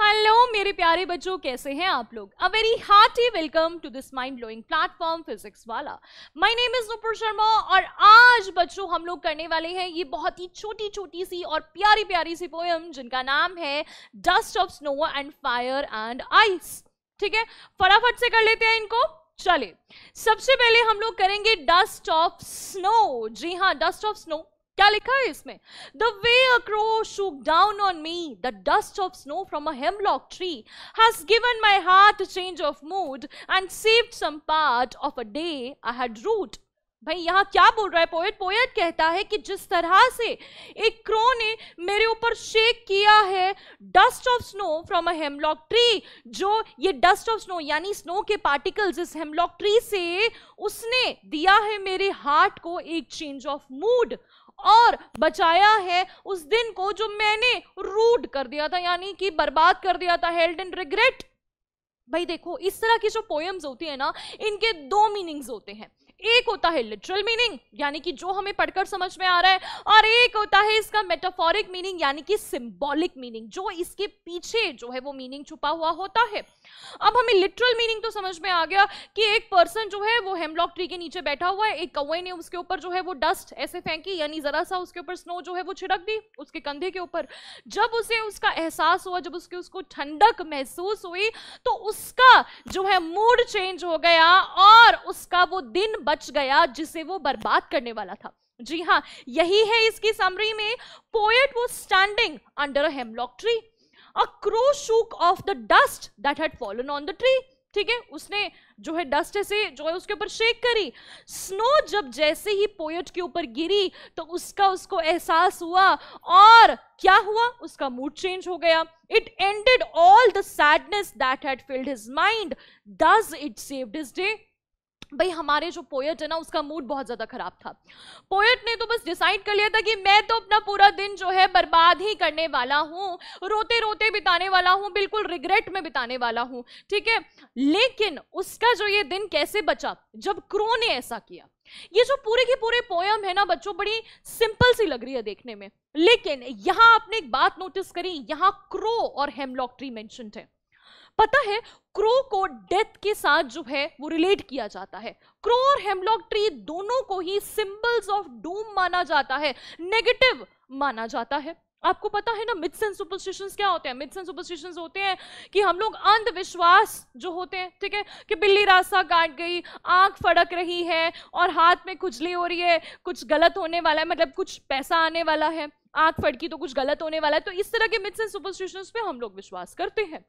Hello मेरे प्यारे बच्चों कैसे हैं आप लोग a very hearty welcome to this mind blowing platform physics वाला my name is Nupur Sharma और आज बच्चों हम लोग करने वाले हैं ये बहुत ही छोटी छोटी सी और प्यारी प्यारी सी पोएम जिनका नाम है dust of snow and fire and ice ठीक है फटाफट से कर लेते हैं इनको चले सबसे पहले हम लोग करेंगे डस्ट ऑफ स्नो जी हाँ डस्ट ऑफ स्नो क्या लिखा है इसमें the way a crow shook down on me the dust of snow from a hemlock tree has given my heart change of mood and saved some part of a day I had rued भाई यहां क्या बोल रहा है poet poet कहता है कि जिस तरह से एक क्रो ने मेरे ऊपर शेक किया है dust of snow from a hemlock tree जो ये डस्ट ऑफ स्नो यानी स्नो के पार्टिकल्स इस हेमलॉक ट्री से उसने दिया है मेरे हार्ट को एक चेंज ऑफ मूड और बचाया है उस दिन को जो मैंने रूड कर दिया था यानी कि बर्बाद कर दिया था हेल्ड एंड रिग्रेट भाई देखो इस तरह की जो पोएम्स होती है ना इनके दो मीनिंग्स होते हैं एक होता है लिटरल मीनिंग यानी कि जो हमें पढ़कर समझ में आ रहा है और एक होता है इसका मेटाफोरिक मीनिंग यानी कि सिंबॉलिक मीनिंग जो इसके पीछे जो है वो मीनिंग छुपा हुआ होता है अब हमें लिटरल मीनिंग तो समझ में आ गया कि एक पर्सन जो है वो हेमलॉक ट्री के नीचे बैठा हुआ है एक कौए ने उसके ऊपर जो है वो डस्ट ऐसे फेंकी यानी जरा सा उसके ऊपर स्नो जो है वो छिड़क दी उसके कंधे के ऊपर जब उसे उसका एहसास हुआ जब उसके उसको ठंडक महसूस हुई तो उसका जो है मूड चेंज हो गया और उसका वो दिन बच गया जिसे वो बर्बाद करने वाला था जी हाँ यही है इसकी समरी में पोएट वो standing under a hemlock tree a crow shook off the dust that had fallen on the tree ठीक है उसने जो है डस्ट से जो है उसके ऊपर शेक करी स्नो जब जैसे ही पोएट के ऊपर गिरी तो उसका उसको एहसास हुआ और क्या हुआ उसका मूड चेंज हो गया it ended all the sadness that had filled his mind does it saved his day भाई हमारे जो पोएट है ना उसका मूड बहुत ज़्यादा ख़राब था पोएट ने तो बस डिसाइड कर लिया था कि मैं तो अपना पूरा दिन जो है बर्बाद ही करने वाला हूँ रोते रोते बिताने वाला हूँ बिल्कुल रिग्रेट में बिताने वाला हूँ ठीक है लेकिन उसका जो ये दिन कैसे बचा जब क्रो ने ऐसा किया ये जो पूरे की पूरे पोयम है ना बच्चों बड़ी सिंपल सी लग रही है देखने में लेकिन यहाँ आपने एक बात नोटिस करी यहाँ क्रो और हेमलॉक ट्री मैंशनड है पता है क्रो को डेथ के साथ जो है वो रिलेट किया जाता है क्रो और हेमलॉक ट्री दोनों को ही सिंबल्स ऑफ डूम माना जाता है नेगेटिव माना जाता है आपको पता है ना मिथ्स एंड सुपरस्टिशंस क्या होते हैं मिथ्स एंड सुपरस्टिशंस होते हैं कि हम लोग अंधविश्वास जो होते हैं ठीक है कि बिल्ली रास्ता काट गई आंख फड़क रही है और हाथ में खुजली हो रही है कुछ गलत होने वाला है मतलब कुछ पैसा आने वाला है आंख फड़की तो कुछ गलत होने वाला है तो इस तरह के मिथ्स एंड सुपरस्टिशंस पे हम लोग विश्वास करते हैं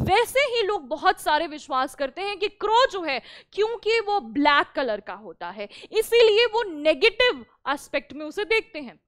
वैसे ही लोग बहुत सारे विश्वास करते हैं कि क्रो जो है क्योंकि वो ब्लैक कलर का होता है इसीलिए वो नेगेटिव एस्पेक्ट में उसे देखते हैं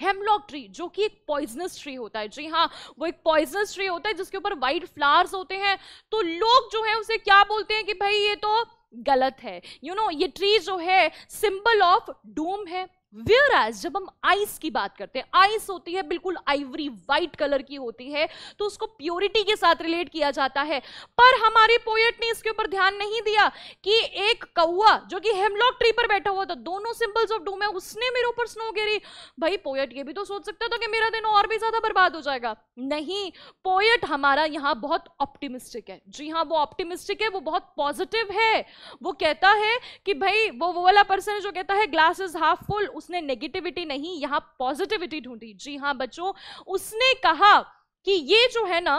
हेमलॉक ट्री जो कि एक पॉइजनस ट्री होता है जी हाँ वो एक पॉइजनस ट्री होता है जिसके ऊपर वाइट फ्लावर्स होते हैं तो लोग जो है उसे क्या बोलते हैं कि भाई ये तो गलत है यू you नो know, ये ट्री जो है सिंबल ऑफ डूम है वेयर एज जब हम आइस की बात करते हैं आइस होती है बिल्कुल आइवरी वाइट कलर की होती है तो उसको प्योरिटी के साथ रिलेट किया जाता है पर हमारे पोएट ने इसके ऊपर ध्यान नहीं दिया कि एक कौआ जो कि हेमलॉक ट्री पर बैठा हुआ था दोनों सिंबल्स ऑफ डूम है उसने मेरे ऊपर स्नो गिरी भाई पोएट ये भी तो सोच सकता था कि मेरा दिन और भी ज्यादा बर्बाद हो जाएगा नहीं पोएट हमारा यहाँ बहुत ऑप्टिमिस्टिक है जी हाँ वो ऑप्टिमिस्टिक है वो बहुत पॉजिटिव है वो कहता है कि भाई वो वो वाला पर्सन जो कहता है ग्लास इज हाफ फुल उसने नेगेटिविटी नहीं यहां पॉजिटिविटी ढूंढी जी हां बच्चों उसने कहा कि ये जो है ना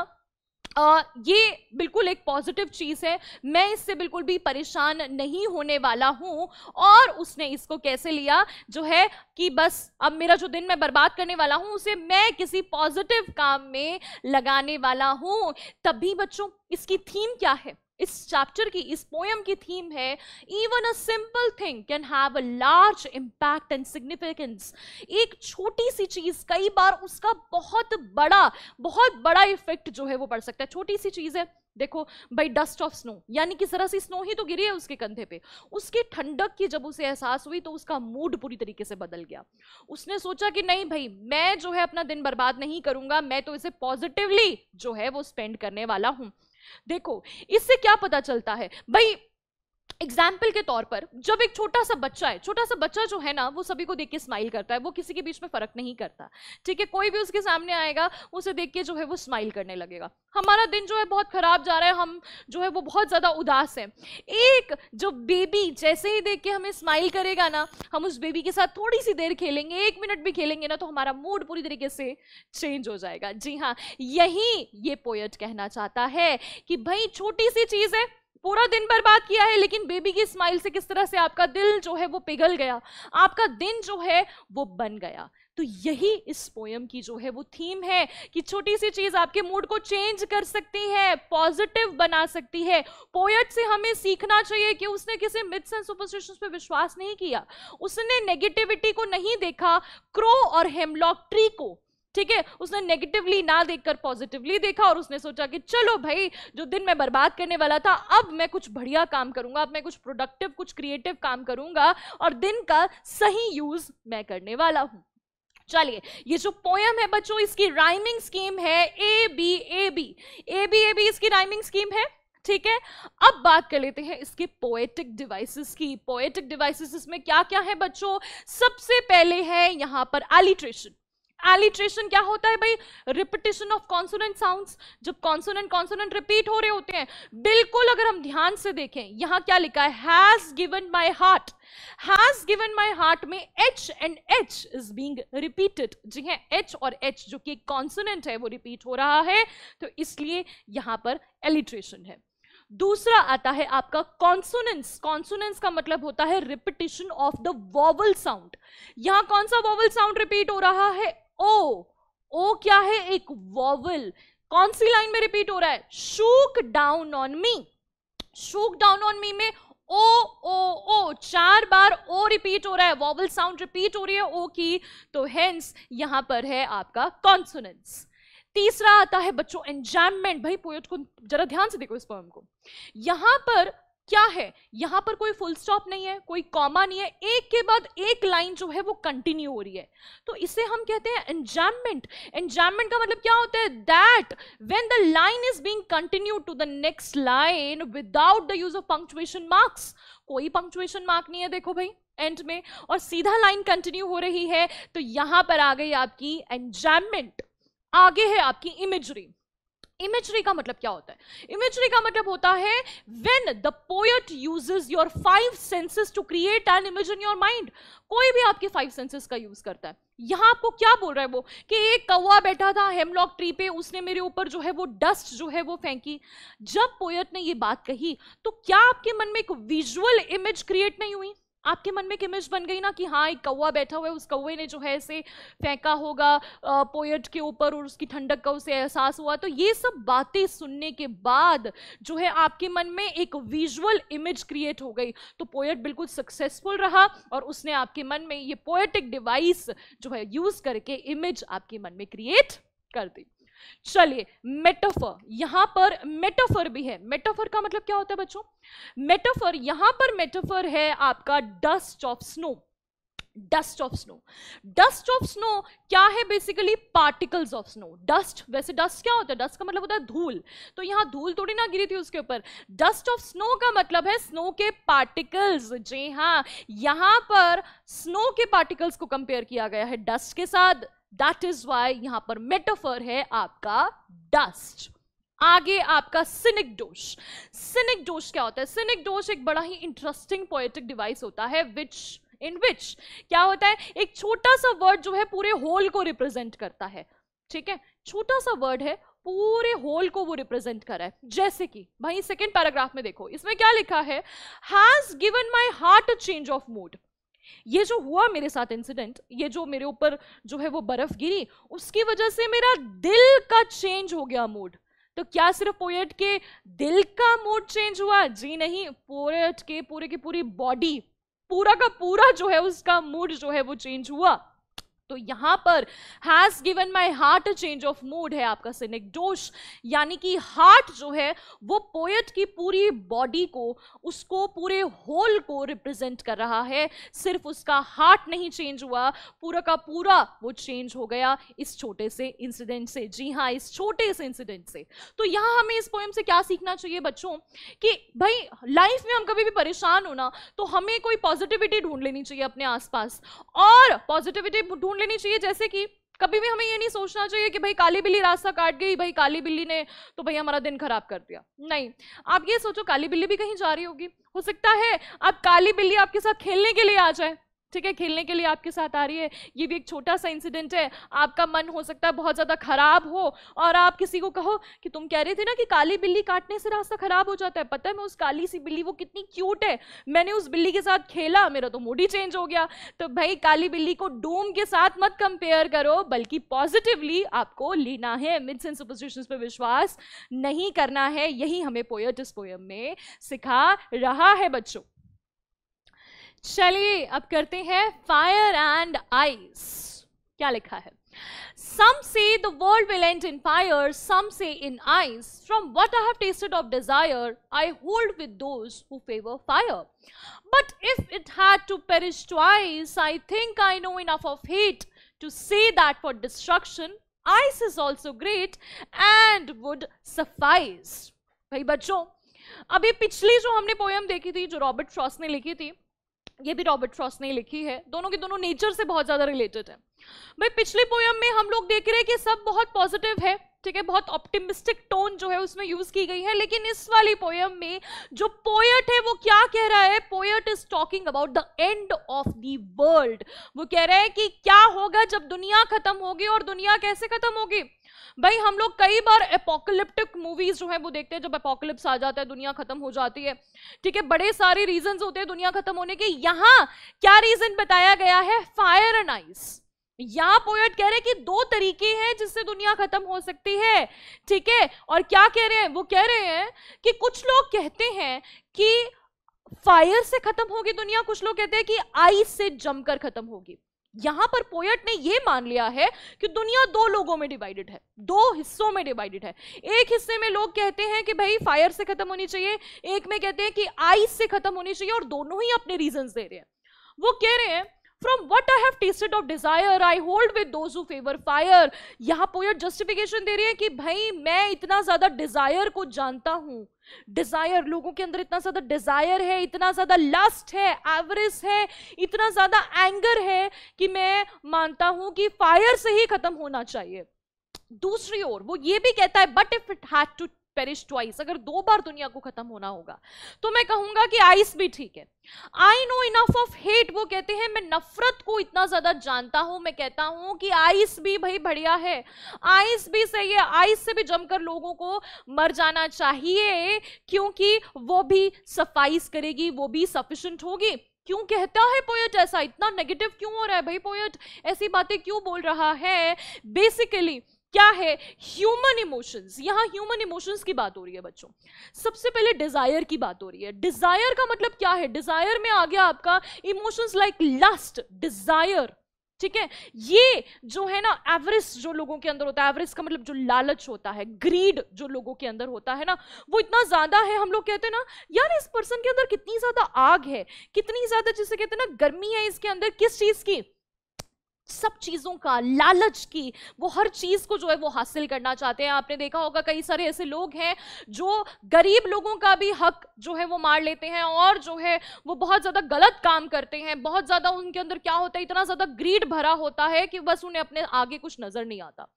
आ, ये बिल्कुल एक पॉजिटिव चीज़ है मैं इससे बिल्कुल भी परेशान नहीं होने वाला हूं और उसने इसको कैसे लिया जो है कि बस अब मेरा जो दिन मैं बर्बाद करने वाला हूं उसे मैं किसी पॉजिटिव काम में लगाने वाला हूं तभी बच्चों इसकी थीम क्या है इस चैप्टर की इस पोयम की थीम है even a simple thing can have a large impact and significance एक छोटी सी चीज कई बार उसका बहुत बड़ा बहुत बड़ा इफेक्ट जो है वो पड़ सकता है छोटी सी चीज है देखो भाई डस्ट ऑफ स्नो यानी कि जरा सी स्नो ही तो गिरी है उसके कंधे पे उसकी ठंडक की जब उसे एहसास हुई तो उसका मूड पूरी तरीके से बदल गया उसने सोचा कि नहीं भाई मैं जो है अपना दिन बर्बाद नहीं करूंगा मैं तो इसे पॉजिटिवली जो है वो स्पेंड करने वाला हूं देखो इससे क्या पता चलता है भाई एग्जाम्पल के तौर पर जब एक छोटा सा बच्चा है छोटा सा बच्चा जो है ना वो सभी को देख के स्माइल करता है वो किसी के बीच में फर्क नहीं करता ठीक है कोई भी उसके सामने आएगा उसे देख के जो है वो स्माइल करने लगेगा हमारा दिन जो है बहुत खराब जा रहा है हम जो है वो बहुत ज़्यादा उदास है एक जो बेबी जैसे ही देख के हमें स्माइल करेगा ना हम उस बेबी के साथ थोड़ी सी देर खेलेंगे एक मिनट भी खेलेंगे ना तो हमारा मूड पूरी तरीके से चेंज हो जाएगा जी हाँ यही ये पोएट कहना चाहता है कि भाई छोटी सी चीज़ है पूरा दिन बर्बाद किया है लेकिन बेबी की स्माइल से किस तरह से आपका दिल जो है वो पिघल गया आपका दिन जो है वो बन गया तो यही इस पोयम की जो है वो थीम है कि छोटी सी चीज आपके मूड को चेंज कर सकती है पॉजिटिव बना सकती है पोएट से हमें सीखना चाहिए कि उसने किसी मिथ्स एंड सुपरस्टिशन पर विश्वास नहीं किया उसने नेगेटिविटी को नहीं देखा क्रो और हेमलॉक ट्री को ठीक है उसने नेगेटिवली ना देखकर पॉजिटिवली देखा और उसने सोचा कि चलो भाई जो दिन मैं बर्बाद करने वाला था अब मैं कुछ बढ़िया काम करूंगा अब मैं कुछ प्रोडक्टिव कुछ क्रिएटिव काम करूंगा और दिन का सही यूज मैं करने वाला हूं चलिए ये जो पोयम है बच्चों इसकी राइमिंग स्कीम है A B A B A B A B इसकी राइमिंग स्कीम है ठीक है अब बात कर लेते हैं इसके पोएटिक डिवाइसेस की पोएटिक डिवाइसेस इसमें क्या क्या है बच्चों सबसे पहले है यहां पर एलिट्रेशन एलिट्रेशन क्या होता है भाई रिपीटेशन ऑफ कॉन्सोनेंट साउंड्स जब कॉन्सोनेंट कॉन्सोनेंट रिपीट हो रहे होते हैं बिल्कुल अगर हम ध्यान से देखें यहां क्या लिखा है has given my heart has given my heart में H and H is being repeated जी है एच और एच जो कि कॉन्सोनेंट है वो रिपीट हो रहा है तो इसलिए यहां पर एलिट्रेशन है दूसरा आता है आपका कॉन्सोनेंस कॉन्सोनेंस का मतलब होता है repetition of the vowel sound यहां कौन सा वॉवल साउंड रिपीट हो रहा है ओ ओ क्या है एक वॉवल कौन सी लाइन में रिपीट हो रहा है shook down on me shook down on me में ओ ओ ओ चार बार ओ रिपीट हो रहा है वॉवल साउंड रिपीट हो रही है ओ की तो हेंस यहां पर है आपका कॉन्सोनेंस तीसरा आता है बच्चों एंजाममेंट भाई पोएट को जरा ध्यान से देखो इस पोएम को यहां पर क्या है यहां पर कोई फुल स्टॉप नहीं है कोई कॉमा नहीं है एक के बाद एक लाइन जो है वो कंटिन्यू हो रही है तो इसे हम कहते हैं एंजाममेंट एंजाममेंट का मतलब क्या होता है that when the line is being continue to the next line without the use of punctuation marks कोई पंक्चुएशन मार्क नहीं है देखो भाई एंड में और सीधा लाइन कंटिन्यू हो रही है तो यहां पर आ गई आपकी एंजाममेंट आगे है आपकी इमेजरी इमेजरी का मतलब क्या होता है इमेजरी का मतलब होता है when the poet uses your five senses to create an image in your mind कोई भी आपके फाइव सेंसेस का यूज करता है यहां आपको क्या बोल रहा है वो कि एक कौवा बैठा था हेमलॉक ट्री पे उसने मेरे ऊपर जो है वो डस्ट जो है वो फेंकी जब पोएट ने ये बात कही तो क्या आपके मन में एक विजुअल इमेज क्रिएट नहीं हुई आपके मन में एक इमेज बन गई ना कि हाँ एक कौवा बैठा हुआ है उस कौवे ने जो है इसे फेंका होगा पोएट के ऊपर और उसकी ठंडक का उसे एहसास हुआ तो ये सब बातें सुनने के बाद जो है आपके मन में एक विजुअल इमेज क्रिएट हो गई तो पोएट बिल्कुल सक्सेसफुल रहा और उसने आपके मन में ये पोएटिक डिवाइस जो है यूज़ करके इमेज आपके मन में क्रिएट कर दी चलिए मेटाफर यहां पर मेटाफर भी है मेटाफर का मतलब क्या होता है बच्चों मेटाफर यहां पर मेटाफर है आपका dust of snow dust of snow dust of snow क्या है basically particles of snow dust वैसे डस्ट क्या होता है डस्ट का मतलब होता है धूल तो यहां धूल थोड़ी ना गिरी थी उसके ऊपर डस्ट ऑफ स्नो का मतलब है स्नो के पार्टिकल्स जी हां यहां पर स्नो के पार्टिकल्स को कंपेयर किया गया है डस्ट के साथ दैट इज वाई यहां पर मेटाफर है आपका डस्ट आगे आपका सिनिक दोष सिनिक दोष क्या होता है सिनिक दोष एक बड़ा ही इंटरेस्टिंग पोएटिक डिवाइस होता है विच इन विच क्या होता है एक छोटा सा वर्ड जो है पूरे होल को रिप्रेजेंट करता है ठीक है छोटा सा वर्ड है पूरे होल को वो रिप्रेजेंट कर रहा है जैसे कि भाई सेकेंड पैराग्राफ में देखो इसमें क्या लिखा है has given my heart a change of mood ये जो हुआ मेरे साथ इंसिडेंट ये जो मेरे ऊपर जो है वो बर्फ गिरी उसकी वजह से मेरा दिल का चेंज हो गया मूड तो क्या सिर्फ पोएट के दिल का मूड चेंज हुआ जी नहीं पोएट के पूरे की पूरी बॉडी पूरा का पूरा जो है उसका मूड जो है वो चेंज हुआ तो यहां पर has given my heart a change of mood है आपका सिनिक दोष यानी कि हार्ट जो है वो पोएट की पूरी बॉडी को उसको पूरे होल को रिप्रेजेंट कर रहा है सिर्फ उसका हार्ट नहीं चेंज हुआ पूरा का पूरा वो चेंज हो गया इस छोटे से इंसिडेंट से जी हाँ इस छोटे से इंसिडेंट से तो यहां हमें इस पोएम से क्या सीखना चाहिए बच्चों कि भाई लाइफ में हम कभी भी परेशान होना तो हमें कोई पॉजिटिविटी ढूंढ लेनी चाहिए अपने आसपास और पॉजिटिविटी ढूंढ लेनी चाहिए जैसे कि कभी भी हमें ये नहीं सोचना चाहिए कि भाई काली बिल्ली रास्ता काट गई भाई काली बिल्ली ने तो भाई हमारा दिन खराब कर दिया नहीं आप ये सोचो काली बिल्ली भी कहीं जा रही होगी हो सकता है आप काली बिल्ली आपके साथ खेलने के लिए आ जाए ठीक है खेलने के लिए आपके साथ आ रही है ये भी एक छोटा सा इंसिडेंट है आपका मन हो सकता है बहुत ज़्यादा खराब हो और आप किसी को कहो कि तुम कह रहे थे ना कि काली बिल्ली काटने से रास्ता खराब हो जाता है पता है मैं उस काली सी बिल्ली वो कितनी क्यूट है मैंने उस बिल्ली के साथ खेला मेरा तो मूड ही चेंज हो गया तो भाई काली बिल्ली को डूम के साथ मत कंपेयर करो बल्कि पॉजिटिवली आपको लेना है मिथ्स एंड सुपरस्टिशन पर विश्वास नहीं करना है यही हमें पोयट इस पोयम में सिखा रहा है बच्चों चलिए अब करते हैं फायर एंड आइस क्या लिखा है some say the world will end in fire some say in ice from what I have tasted of desire I hold with those who favour fire but if it had to perish twice I think I know enough of heat to say that for destruction ice is also great and would suffice भाई बच्चों अभी पिछली जो हमने poem देखी थी जो Robert फ्रॉस ने लिखी थी ये भी रॉबर्ट फ्रॉस्ट ने लिखी है दोनों के दोनों नेचर से बहुत ज़्यादा रिलेटेड है भाई पिछले पोयम में हम लोग देख रहे हैं कि सब बहुत पॉजिटिव है ठीक है बहुत ऑप्टिमिस्टिक टोन जो है उसमें यूज की गई है लेकिन इस वाली पोयम में जो पोयट है वो क्या कह रहा है poet is talking about the end of the world वो कह रहा है कि क्या होगा जब दुनिया खत्म होगी और दुनिया कैसे खत्म होगी भाई हम लोग कई बार एपोकलिप्टिक मूवीज जो है वो देखते हैं जब एपोकलिप्स आ जाता है दुनिया खत्म हो जाती है ठीक है बड़े सारे रीजन होते हैं दुनिया खत्म होने के यहां क्या रीजन बताया गया है फायर एंड आइस यहां पोएट कह रहे कि दो तरीके हैं जिससे दुनिया खत्म हो सकती है ठीक है और क्या कह रहे हैं वो कह रहे हैं कि कुछ लोग कहते हैं कि फायर से खत्म होगी दुनिया कुछ लोग कहते हैं कि आइस से जमकर खत्म होगी यहां पर पोएट ने यह मान लिया है कि दुनिया दो लोगों में डिवाइडेड है दो हिस्सों में डिवाइडेड है एक हिस्से में लोग कहते हैं कि भाई फायर से खत्म होनी चाहिए एक में कहते हैं कि आइस से खत्म होनी चाहिए और दोनों ही अपने रीजन दे रहे हैं वो कह रहे हैं from what I have tasted of desire, I hold with those who favor fire. यहाँ पोएट जस्टिफिकेशन दे रही है कि भाई मैं इतना ज़्यादा डिजायर को जानता हूं डिजायर लोगों के अंदर इतना ज्यादा डिजायर है इतना ज्यादा लस्ट है एवरेज है इतना ज्यादा एंगर है कि मैं मानता हूं कि फायर से ही खत्म होना चाहिए दूसरी ओर वो ये भी कहता है but if it had to perish twice अगर दो बार दुनिया को खत्म होना होगा तो मैं कहूंगा कि आइस भी ठीक है I know enough of hate वो कहते हैं मैं नफरत को इतना ज्यादा जानता हूं मैं कहता हूं कि आइस भी भाई बढ़िया है आइस भी सही है आइस से भी जमकर लोगों को मर जाना चाहिए क्योंकि वो भी सफाइस करेगी वो भी सफिशेंट होगी क्यों कहता है पोएट ऐसा इतना नेगेटिव क्यों हो रहा है भाई पोएट ऐसी बातें क्यों बोल रहा है बेसिकली क्या है ह्यूमन इमोशंस यहां ह्यूमन इमोशंस की बात हो रही है बच्चों सबसे पहले डिजायर की बात हो रही है डिजायर का मतलब क्या है डिजायर में आ गया आपका इमोशंस लाइक लस्ट डिजायर ठीक है ये जो है ना एवरेस्ट जो लोगों के अंदर होता है एवरेस्ट का मतलब जो लालच होता है ग्रीड जो लोगों के अंदर होता है ना वो इतना ज्यादा है हम लोग कहते हैं ना यार इस पर्सन के अंदर कितनी ज्यादा आग है कितनी ज्यादा जिसे कहते हैं ना गर्मी है इसके अंदर किस चीज की सब चीज़ों का लालच की वो हर चीज़ को जो है वो हासिल करना चाहते हैं आपने देखा होगा कई सारे ऐसे लोग हैं जो गरीब लोगों का भी हक जो है वो मार लेते हैं और जो है वो बहुत ज़्यादा गलत काम करते हैं बहुत ज़्यादा उनके अंदर क्या होता है इतना ज़्यादा ग्रीड भरा होता है कि बस उन्हें अपने आगे कुछ नज़र नहीं आता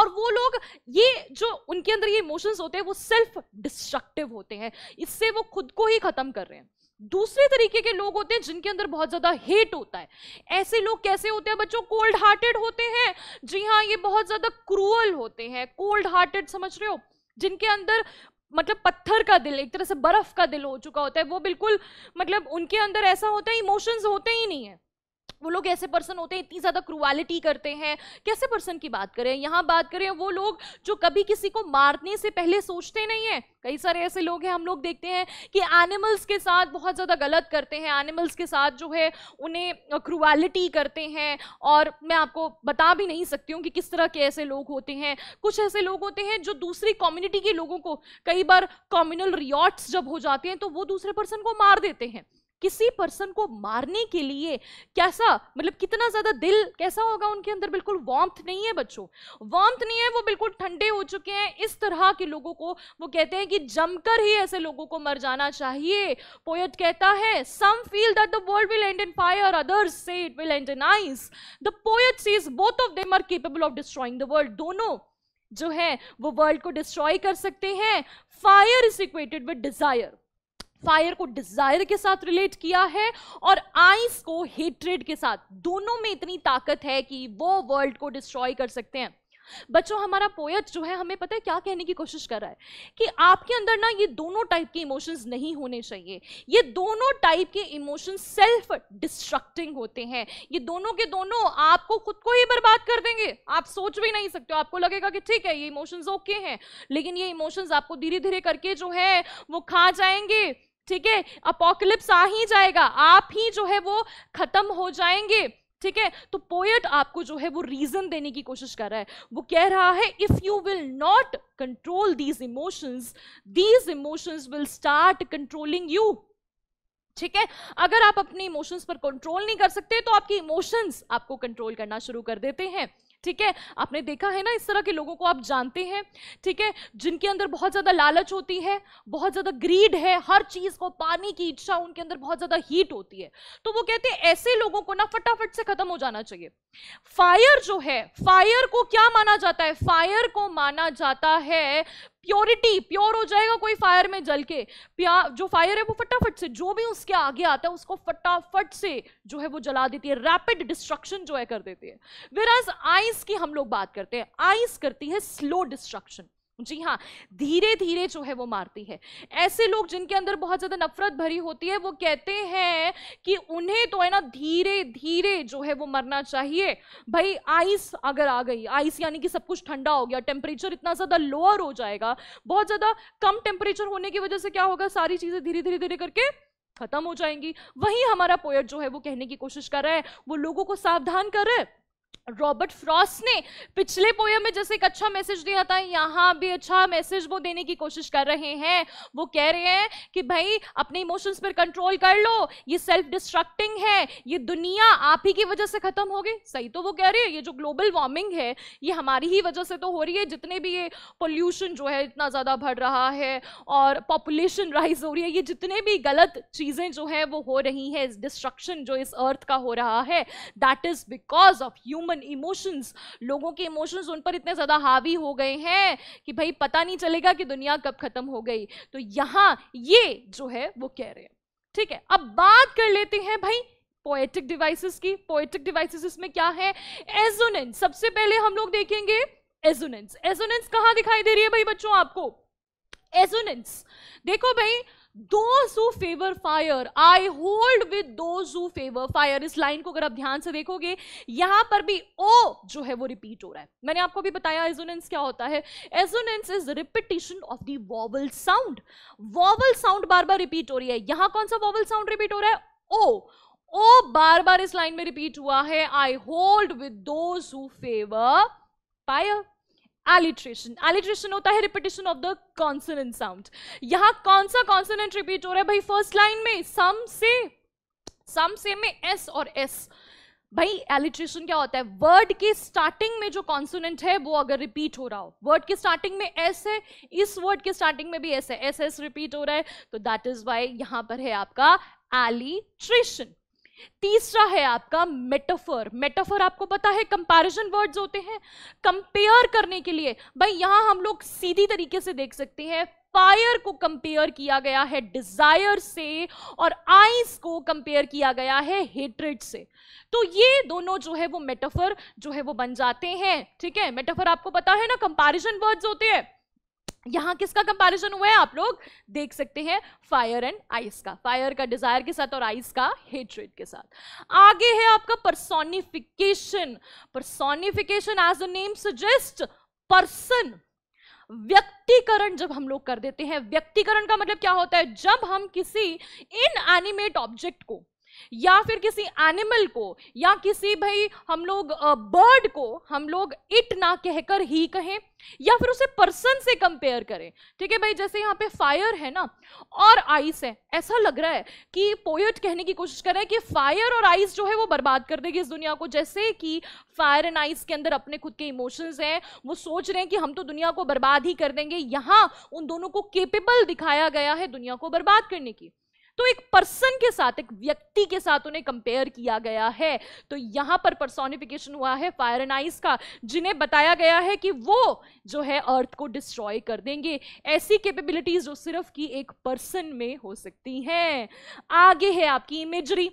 और वो लोग ये जो उनके अंदर ये इमोशंस होते हैं वो सेल्फ डिस्ट्रक्टिव होते हैं इससे वो खुद को ही ख़त्म कर रहे हैं दूसरे तरीके के लोग होते हैं जिनके अंदर बहुत ज्यादा हेट होता है ऐसे लोग कैसे होते हैं बच्चों कोल्ड हार्टेड होते हैं जी हाँ ये बहुत ज्यादा क्रूअल होते हैं कोल्ड हार्टेड समझ रहे हो जिनके अंदर मतलब पत्थर का दिल एक तरह से बर्फ का दिल हो चुका होता है वो बिल्कुल मतलब उनके अंदर ऐसा होता है इमोशंस होते ही नहीं है वो लोग ऐसे पर्सन होते हैं इतनी ज़्यादा क्रुआलिटी करते हैं कैसे पर्सन की बात करें यहाँ बात करें वो लोग जो कभी किसी को मारने से पहले सोचते नहीं हैं कई सारे ऐसे लोग हैं हम लोग देखते हैं कि एनिमल्स के साथ बहुत ज़्यादा गलत करते हैं एनिमल्स के साथ जो है उन्हें क्रुआलिटी करते हैं और मैं आपको बता भी नहीं सकती हूँ कि किस तरह के ऐसे लोग होते हैं कुछ ऐसे लोग होते हैं जो दूसरी कम्युनिटी के लोगों को कई बार कॉम्यूनल रियॉट्स जब हो जाते हैं तो वो दूसरे पर्सन को मार देते हैं किसी पर्सन को मारने के लिए कैसा मतलब कितना ज़्यादा दिल कैसा होगा उनके अंदर बिल्कुल वॉम्थ नहीं है बच्चों वॉम्थ नहीं है वो बिल्कुल ठंडे हो चुके हैं इस तरह के लोगों को वो कहते हैं कि जमकर ही ऐसे लोगों को मर जाना चाहिए पोएट कहता है some feel that the world will end in fire others say it will end in ice the poet sees both of them are capable of destroying the world दोनों जो है वो वर्ल्ड को डिस्ट्रॉय कर सकते हैं fire is equated with desire fire को desire के साथ रिलेट किया है और आइस को हेट्रेड के साथ दोनों में इतनी ताकत है कि वो वर्ल्ड को डिस्ट्रॉय कर सकते हैं बच्चों हमारा पोएट जो है हमें पता है क्या कहने की कोशिश कर रहा है कि आपके अंदर ना ये दोनों टाइप के इमोशंस नहीं होने चाहिए ये दोनों टाइप के इमोशंस सेल्फ डिस्ट्रक्टिंग होते हैं ये दोनों के दोनों आपको खुद को ही बर्बाद कर देंगे आप सोच भी नहीं सकते हो आपको लगेगा कि ठीक है ये इमोशंस ओके हैं लेकिन ये इमोशंस आपको धीरे धीरे करके जो है वो खा जाएंगे ठीक है अपोकलिप्स आ ही जाएगा आप ही जो है वो खत्म हो जाएंगे ठीक है तो पोएट आपको जो है वो रीजन देने की कोशिश कर रहा है वो कह रहा है if you will not control these emotions these emotions will start controlling you ठीक है अगर आप अपने इमोशंस पर कंट्रोल नहीं कर सकते तो आपके इमोशंस आपको कंट्रोल करना शुरू कर देते हैं ठीक है आपने देखा है ना इस तरह के लोगों को आप जानते हैं ठीक है जिनके अंदर बहुत ज़्यादा लालच होती है बहुत ज़्यादा ग्रीड है हर चीज़ को पानी की इच्छा उनके अंदर बहुत ज़्यादा हीट होती है तो वो कहते हैं ऐसे लोगों को ना फटाफट से ख़त्म हो जाना चाहिए फायर जो है फायर को क्या माना जाता है फायर को माना जाता है प्योरिटी प्योर हो जाएगा कोई फायर में जल के प्या जो फायर है वो फटाफट से जो भी उसके आगे आता है उसको फटाफट से जो है वो जला देती है रैपिड डिस्ट्रक्शन जो है कर देती है वेराज आइस की हम लोग बात करते हैं आइस करती है स्लो डिस्ट्रक्शन जी हाँ धीरे धीरे जो है वो मारती है ऐसे लोग जिनके अंदर बहुत ज़्यादा नफरत भरी होती है वो कहते हैं कि उन्हें तो है ना धीरे धीरे जो है वो मरना चाहिए भाई आइस अगर आ गई आइस यानी कि सब कुछ ठंडा हो गया टेम्परेचर इतना ज़्यादा लोअर हो जाएगा बहुत ज़्यादा कम टेम्परेचर होने की वजह से क्या होगा सारी चीज़ें धीरे धीरे धीरे करके खत्म हो जाएंगी वही हमारा पोएट जो है वो कहने की कोशिश कर रहा है वो लोगों को सावधान कर रहा है रॉबर्ट फ्रॉस्ट ने पिछले पोयम में जैसे एक अच्छा मैसेज दिया था यहाँ भी अच्छा मैसेज वो देने की कोशिश कर रहे हैं वो कह रहे हैं कि भाई अपने इमोशंस पर कंट्रोल कर लो ये सेल्फ डिस्ट्रक्टिंग है ये दुनिया आप ही की वजह से खत्म हो गई सही तो वो कह रहे हैं ये जो ग्लोबल वार्मिंग है ये हमारी ही वजह से तो हो रही है जितने भी ये पोल्यूशन जो है इतना ज़्यादा बढ़ रहा है और पॉपुलेशन राइज हो रही है ये जितने भी गलत चीज़ें जो है वो हो रही हैं डिस्ट्रक्शन जो इस अर्थ का हो रहा है that is because of human human emotions लोगों के इमोशंस उन पर इतने ज़्यादा हावी हो गए हैं कि भाई पता नहीं चलेगा कि दुनिया कब खत्म हो गई तो यहाँ ये जो है वो कह रहे हैं ठीक है अब बात कर लेते हैं भाई पोएटिक डिवाइसेस की पोएटिक डिवाइसेस इसमें क्या है एजोनेंस सबसे पहले हम लोग देखेंगे एजोनेंस एजोनेंस कहाँ दिखाई दे रही है भाई बच्चों आपको एजोनेंस देखो भाई those who favour fire I hold with those favour fire इस लाइन को अगर आप ध्यान से देखोगे यहां पर भी ओ जो है वो रिपीट हो रहा है मैंने आपको भी बताया एजोनेंस क्या होता है assonance is repetition of the vowel sound vowel sound बार बार रिपीट हो रही है यहां कौन सा वॉवल साउंड रिपीट हो रहा है ओ ओ बार बार इस लाइन में रिपीट हुआ है I hold with those favour fire alliteration alliteration होता है repetition of the consonant sound यहां कौन सा कॉन्सोनेंट रिपीट हो रहा है भाई फर्स्ट लाइन में सम से सम से में एस और एस भाई एलिट्रेशन क्या होता है वर्ड के स्टार्टिंग में जो कॉन्सोनेंट है वो अगर रिपीट हो रहा हो वर्ड के स्टार्टिंग में एस है इस वर्ड के स्टार्टिंग में भी एस है एस एस रिपीट हो रहा है तो दैट इज वाई यहां पर है आपका एलिट्रेशन तीसरा है आपका मेटाफर मेटाफर आपको पता है कंपैरिजन वर्ड्स होते हैं कंपेयर करने के लिए भाई यहां हम लोग सीधी तरीके से देख सकते हैं फायर को कंपेयर किया गया है डिजायर से और आइस को कंपेयर किया गया है हेट्रेड से तो ये दोनों जो है वो मेटाफर जो है वो बन जाते हैं ठीक है मेटाफर आपको पता है ना कंपेरिजन वर्ड्स होते हैं यहाँ किसका कंपैरिजन हुआ है आप लोग देख सकते हैं फायर एंड आइस का फायर का डिजायर के साथ और आइस का हेट्रेड के साथ आगे है आपका personification personification as a name suggest person व्यक्तिकरण जब हम लोग कर देते हैं व्यक्तिकरण का मतलब क्या होता है जब हम किसी इन एनिमेट ऑब्जेक्ट को या फिर किसी एनिमल को या किसी भाई हम लोग बर्ड को हम लोग इट ना कहकर ही कहें या फिर उसे पर्सन से कंपेयर करें ठीक है भाई जैसे यहाँ पे फायर है ना और आइस है ऐसा लग रहा है कि पोएट कहने की कोशिश कर रहा है कि फायर और आइस जो है वो बर्बाद कर देगी इस दुनिया को जैसे कि फायर एंड आइस के अंदर अपने खुद के इमोशंस हैं वो सोच रहे हैं कि हम तो दुनिया को बर्बाद ही कर देंगे यहाँ उन दोनों को केपेबल दिखाया गया है दुनिया को बर्बाद करने की तो एक पर्सन के साथ एक व्यक्ति के साथ उन्हें कंपेयर किया गया है तो यहां पर पर्सोनिफिकेशन हुआ है फायर एंड आइस का जिन्हें बताया गया है कि वो जो है अर्थ को डिस्ट्रॉय कर देंगे ऐसी केपेबिलिटीज जो सिर्फ की एक पर्सन में हो सकती हैं आगे है आपकी इमेजरी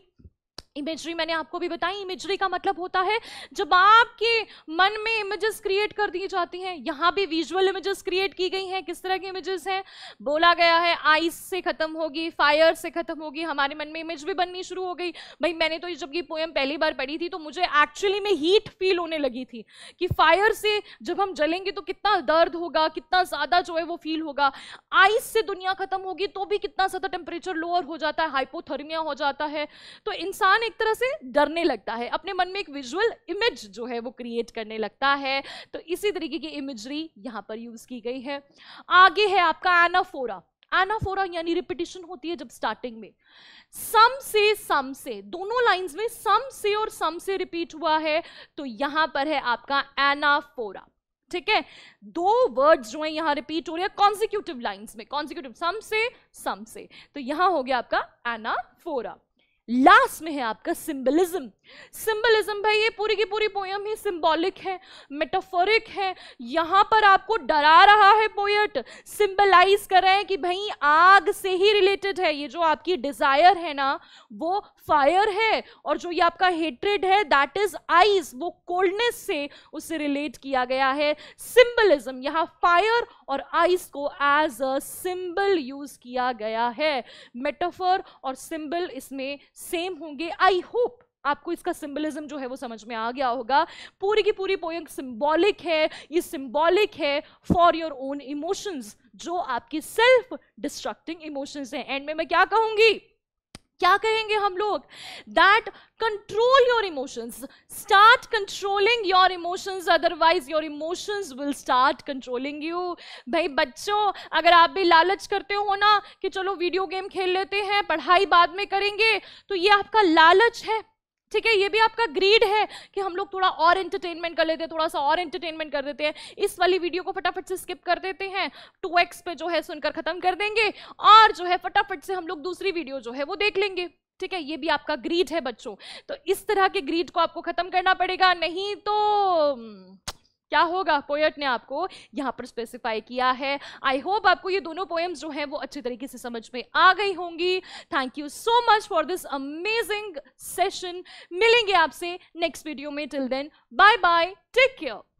इमेजरी मैंने आपको भी बताई इमेजरी का मतलब होता है जब आपके मन में इमेजेस क्रिएट कर दी जाती हैं यहाँ भी विजुअल इमेजेस क्रिएट की गई हैं किस तरह की इमेजेस हैं बोला गया है आइस से ख़त्म होगी फायर से ख़त्म होगी हमारे मन में इमेज भी बननी शुरू हो गई भाई मैंने तो जब ये पोएम पहली बार पढ़ी थी तो मुझे एक्चुअली में हीट फील होने लगी थी कि फायर से जब हम जलेंगे तो कितना दर्द होगा कितना ज़्यादा जो है वो फील होगा आइस से दुनिया ख़त्म होगी तो भी कितना ज़्यादा टेम्परेचर लोअर हो जाता है हाइपोथर्मिया हो जाता है तो इंसान इंसान एक तरह से डरने लगता है अपने मन में एक विजुअल इमेज जो है वो क्रिएट करने लगता है तो इसी तरीके की इमेजरी यहाँ पर यूज़ की गई है आगे है आपका एनाफोरा एनाफोरा यानी रिपीटिशन होती है जब स्टार्टिंग में सम से सम से दोनों लाइंस में सम से और सम से रिपीट हुआ है तो यहां पर है आपका एनाफोरा ठीक है दो वर्ड्स जो हैं यहां रिपीट हो रहे हैं कॉन्जिक्यूटिव लाइंस में कॉन्जिक्यूटिव सम से सम से तो यहां हो गया आपका एनाफोरा लास्ट में है आपका सिंबलिज्म सिंबलिज्म भाई ये पूरी की पूरी पोयम ही सिंबॉलिक है मेटाफोरिक है यहां पर आपको डरा रहा है पोएट सिंबलाइज कर रहे हैं कि भाई आग से ही रिलेटेड है ये जो आपकी डिजायर है ना वो फायर है और जो ये आपका हेट्रेड है दैट इज आइस वो कोल्डनेस से उसे रिलेट किया गया है सिंबलिज्म यहाँ फायर और आइस को एज अ सिंबल यूज किया गया है मेटाफर और सिंबल इसमें सेम होंगे आई होप आपको इसका सिंबलिज्म जो है वो समझ में आ गया होगा पूरी की पूरी पोएम सिंबॉलिक है ये सिंबॉलिक है फॉर योर ओन इमोशंस जो आपकी सेल्फ डिस्ट्रक्टिंग इमोशंस हैं एंड में मैं क्या कहूंगी क्या कहेंगे हम लोग that control your emotions start controlling your emotions otherwise your emotions will start controlling you भाई बच्चों अगर आप भी लालच करते हो ना कि चलो वीडियो गेम खेल लेते हैं पढ़ाई बाद में करेंगे तो ये आपका लालच है ठीक है ये भी आपका ग्रीड है कि हम लोग थोड़ा और एंटरटेनमेंट कर लेते हैं थोड़ा सा और एंटरटेनमेंट कर देते हैं इस वाली वीडियो को फटाफट से स्किप कर देते हैं टू एक्स पे जो है सुनकर खत्म कर देंगे और जो है फटाफट से हम लोग दूसरी वीडियो जो है वो देख लेंगे ठीक है ये भी आपका ग्रीड है बच्चों तो इस तरह के ग्रीड को आपको खत्म करना पड़ेगा नहीं तो क्या होगा पोएट ने आपको यहाँ पर स्पेसिफाई किया है आई होप आपको ये दोनों पोएम्स जो हैं वो अच्छे तरीके से समझ में आ गई होंगी thank you so much for this amazing session मिलेंगे आपसे नेक्स्ट वीडियो में till then bye bye take care